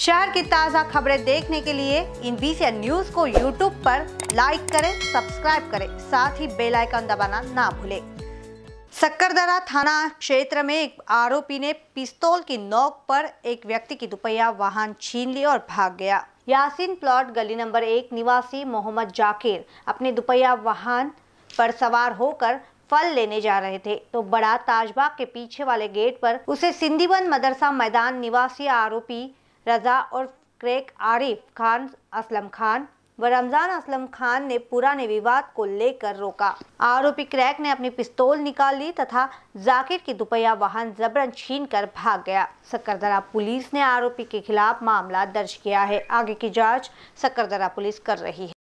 शहर की ताज़ा खबरें देखने के लिए इन बीसी न्यूज को यूट्यूब पर लाइक करें सब्सक्राइब करें साथ ही बेल आइकन दबाना ना भूलें सक्करदरा थाना क्षेत्र में एक आरोपी ने पिस्तौल की नोक पर एक व्यक्ति की दुपहिया वाहन छीन लिया और भाग गया यासीन प्लॉट गली नंबर एक निवासी मोहम्मद जाकिर अपने दुपहिया वाहन पर सवार होकर फल लेने जा रहे थे तो बड़ा ताजबाग के पीछे वाले गेट पर उसे सिंधीवन मदरसा मैदान निवासी आरोपी रज़ा और क्रेक आरिफ खान असलम खान व रमज़ान असलम खान ने पुराने विवाद को लेकर रोका आरोपी क्रैक ने अपनी पिस्तौल निकाल ली तथा जाकिर की दुपहिया वाहन जबरन छीन कर भाग गया सकरदरा पुलिस ने आरोपी के खिलाफ मामला दर्ज किया है आगे की जांच सकरदरा पुलिस कर रही है